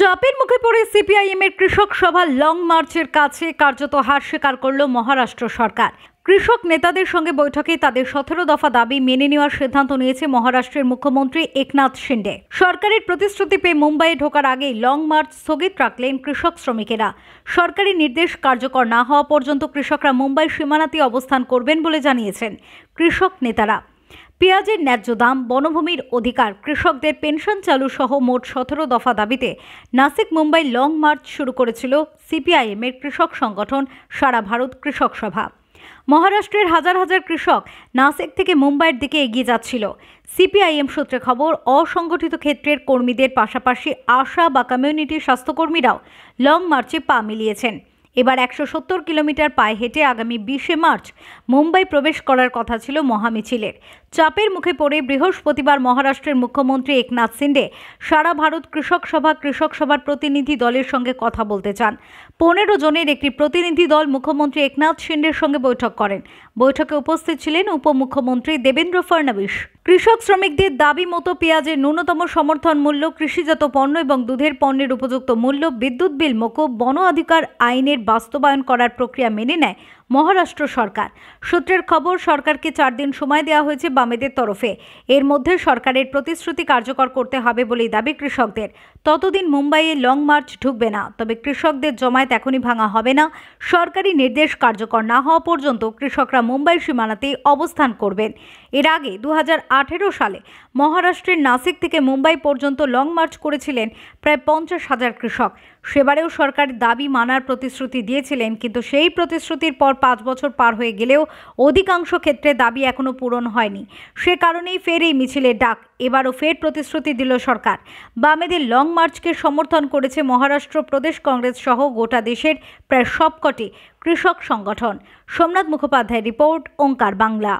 চাপের মুখে পড়ে সিপিআইএম এর কৃষক সভা লং মার্চের কাছে কার্যত হার স্বীকার করল মহারাষ্ট্র সরকার কৃষক নেতাদের সঙ্গে বৈঠকে তাদের সতেরো দফা দাবি মেনে নেওয়ার সিদ্ধান্ত নিয়েছে মহারাষ্ট্রের মুখ্যমন্ত্রী একনাথ শিন্ডে সরকারের প্রতিশ্রুতি পেয়ে মুম্বাইয়ে ঢোকার আগেই লং মার্চ স্থগিত রাখলেন কৃষক শ্রমিকেরা সরকারি নির্দেশ কার্যকর না হওয়া পর্যন্ত কৃষকরা মুম্বাই সীমানাতে অবস্থান করবেন বলে জানিয়েছেন কৃষক নেতারা পেঁয়াজের ন্যায্য দাম বনভূমির অধিকার কৃষকদের পেনশন চালু সহ মোট সতেরো দফা দাবিতে নাসিক মুম্বাই লং মার্চ শুরু করেছিল সিপিআইএমের কৃষক সংগঠন সারা ভারত কৃষক সভা মহারাষ্ট্রের হাজার হাজার কৃষক নাসিক থেকে মুম্বাইয়ের দিকে এগিয়ে যাচ্ছিল সিপিআইএম সূত্রে খবর অসংগঠিত ক্ষেত্রের কর্মীদের পাশাপাশি আশা বা কমিউনিটি স্বাস্থ্যকর্মীরাও লং মার্চে পা মিলিয়েছেন এবার একশো সত্তর কিলোমিটার পায়ে হেঁটে আগামী বিশে মার্চ মুম্বাই প্রবেশ করার কথা ছিল মহামিছিলের চাপের মুখে পড়ে বৃহস্পতিবার মহারাষ্ট্রের মুখ্যমন্ত্রী একনাথ সিন্ডে সারা ভারত কৃষক সভা কৃষক সভার প্রতিনিধি দলের সঙ্গে কথা বলতে চান পনেরো জনের একটি প্রতিনিধি দল মুখ্যমন্ত্রী একনাথ সিন্ডের সঙ্গে বৈঠক করেন বৈঠকে উপস্থিত ছিলেন উপমুখ্যমন্ত্রী দেবেন্দ্র ফড়নবিস কৃষক শ্রমিকদের দাবি মতো পেঁয়াজের ন্যূনতম সমর্থন মূল্য কৃষিজাত পণ্য এবং দুধের পণ্যের উপযুক্ত মূল্য বিদ্যুৎ বিল মোকুব বন অধিকার আইনের বাস্তবায়ন করার প্রক্রিয়া মেনে নেয় মহারাষ্ট্র সরকার সূত্রের খবর সরকারকে চার দিন সময় দেওয়া হয়েছে বামেদের তরফে এর মধ্যে সরকারের প্রতিশ্রুতি কার্যকর করতে হবে বলেই দাবি কৃষকদের ততদিন মুম্বাইয়ে লং মার্চ ঢুকবে না তবে কৃষকদের জমায়েত এখনই ভাঙা হবে না সরকারি নির্দেশ কার্যকর না হওয়া পর্যন্ত কৃষকরা মুম্বাই সীমানাতেই অবস্থান করবেন এর আগে দু সালে মহারাষ্ট্রের নাসিক থেকে মুম্বাই পর্যন্ত লং মার্চ করেছিলেন প্রায় পঞ্চাশ হাজার কৃষক সেবারেও সরকার দাবি মানার প্রতিশ্রুতি দিয়েছিলেন কিন্তু সেই প্রতিশ্রুতির পর পাঁচ বছর পার হয়ে গেলেও অধিকাংশ ক্ষেত্রে দাবি এখনও পূরণ হয়নি সে কারণেই ফের এই মিছিলের ডাক এবারও ফের প্রতিশ্রুতি দিল সরকার বামেদের লং মার্চকে সমর্থন করেছে মহারাষ্ট্র প্রদেশ কংগ্রেস সহ গোটা দেশের প্রায় সবকটি কৃষক সংগঠন সোমনাথ মুখোপাধ্যায় রিপোর্ট ওঙ্কার বাংলা